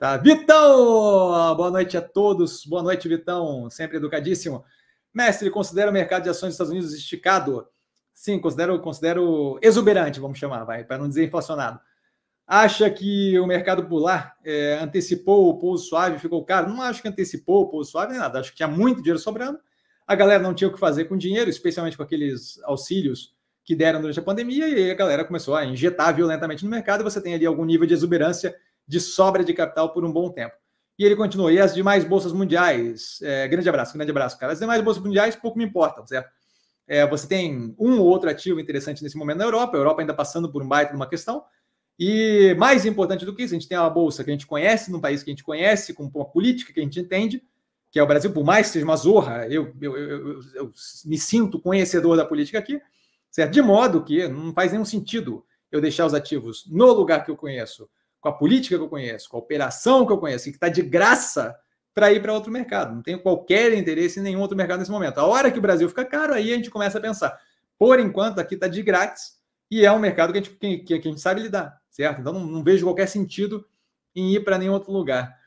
Tá, Vitão! Boa noite a todos. Boa noite, Vitão. Sempre educadíssimo. Mestre, considera o mercado de ações dos Estados Unidos esticado? Sim, considero, considero exuberante, vamos chamar, vai, para não dizer inflacionado. Acha que o mercado pular é, antecipou o pouso suave, ficou caro? Não acho que antecipou o pouso suave nem nada. Acho que tinha muito dinheiro sobrando. A galera não tinha o que fazer com dinheiro, especialmente com aqueles auxílios que deram durante a pandemia, e a galera começou a injetar violentamente no mercado. Você tem ali algum nível de exuberância de sobra de capital por um bom tempo. E ele continuou. E as demais bolsas mundiais? É, grande abraço, grande abraço, cara. As demais bolsas mundiais pouco me importam, certo? É, você tem um ou outro ativo interessante nesse momento na Europa, a Europa ainda passando por um baita de uma questão. E mais importante do que isso, a gente tem uma bolsa que a gente conhece, num país que a gente conhece, com uma política que a gente entende, que é o Brasil, por mais que seja uma zorra, eu, eu, eu, eu me sinto conhecedor da política aqui, certo? De modo que não faz nenhum sentido eu deixar os ativos no lugar que eu conheço, com a política que eu conheço, com a operação que eu conheço, e que está de graça para ir para outro mercado. Não tenho qualquer interesse em nenhum outro mercado nesse momento. A hora que o Brasil fica caro, aí a gente começa a pensar. Por enquanto, aqui está de grátis e é um mercado que a gente, que, que a gente sabe lidar, certo? Então, não, não vejo qualquer sentido em ir para nenhum outro lugar.